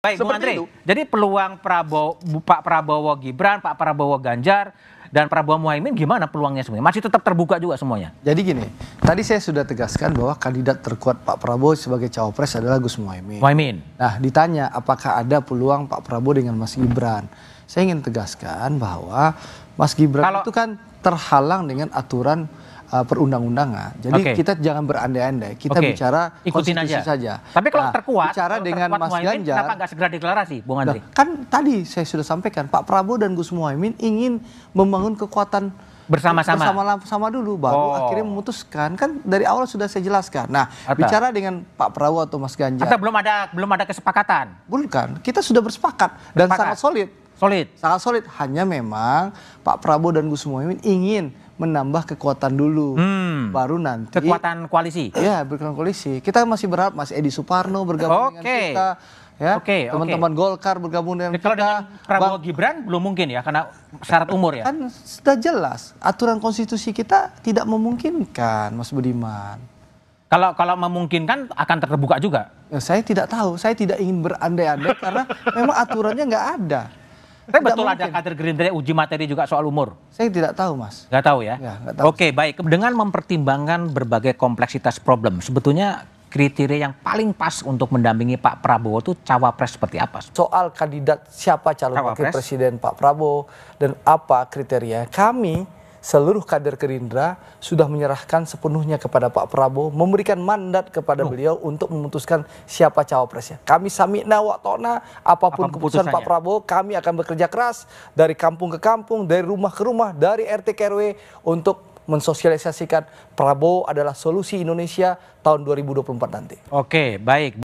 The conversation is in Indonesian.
Baik, Seperti Andre. Itu. Jadi peluang Prabowo, Pak Prabowo Gibran, Pak Prabowo Ganjar, dan Prabowo Muhaimin gimana peluangnya semuanya? Masih tetap terbuka juga semuanya. Jadi gini, tadi saya sudah tegaskan bahwa kandidat terkuat Pak Prabowo sebagai cawapres adalah Gus Muhaimin. Muhaimin. Nah, ditanya apakah ada peluang Pak Prabowo dengan Mas Gibran? Saya ingin tegaskan bahwa Mas Gibran Kalau... itu kan terhalang dengan aturan uh, perundang-undangan. Jadi okay. kita jangan berandai-andai. Kita okay. bicara Ikutin konstitusi aja. saja. Tapi kalau nah, terkuat, bicara kalau dengan terkuat Mas Muhaimin, Ganjar, kenapa nggak segera deklarasi, Bung Andri? kan tadi saya sudah sampaikan, Pak Prabowo dan Gus Muhaymin ingin membangun kekuatan bersama-sama bersama-sama dulu baru oh. akhirnya memutuskan kan dari awal sudah saya jelaskan nah Ata. bicara dengan Pak Prabowo atau Mas Ganjar belum ada belum ada kesepakatan bukan kita sudah bersepakat, bersepakat. dan sangat solid solid sangat solid hanya memang Pak Prabowo dan Gus Muhaymin ingin menambah kekuatan dulu, hmm. baru nanti kekuatan koalisi. Ya, berkenan koalisi. Kita masih berharap Mas Edi Suparno bergabung okay. dengan kita. Ya, okay, teman-teman okay. Golkar bergabung dengan Kalau kita. Dengan Prabowo Bang, Gibran belum mungkin ya karena syarat umur ya. Kan sudah jelas aturan konstitusi kita tidak memungkinkan, Mas Budiman. Kalau kalau memungkinkan akan terbuka juga. Ya, saya tidak tahu, saya tidak ingin berandai-andai karena memang aturannya nggak ada. Tapi betul mungkin. ada kader Gerindra yang uji materi juga soal umur? Saya tidak tahu, Mas. Nggak tahu ya? ya tahu. Oke, baik. Dengan mempertimbangkan berbagai kompleksitas problem, sebetulnya kriteria yang paling pas untuk mendampingi Pak Prabowo itu cawapres seperti apa? Soal kandidat siapa calon wakil presiden Pak Prabowo dan apa kriteria? Kami seluruh kader Gerindra sudah menyerahkan sepenuhnya kepada Pak Prabowo, memberikan mandat kepada oh. beliau untuk memutuskan siapa cawapresnya. Kami samikna wa apapun Apa keputusan Pak Prabowo, kami akan bekerja keras dari kampung ke kampung, dari rumah ke rumah, dari RT ke RW untuk mensosialisasikan Prabowo adalah solusi Indonesia tahun 2024 nanti. Oke, baik.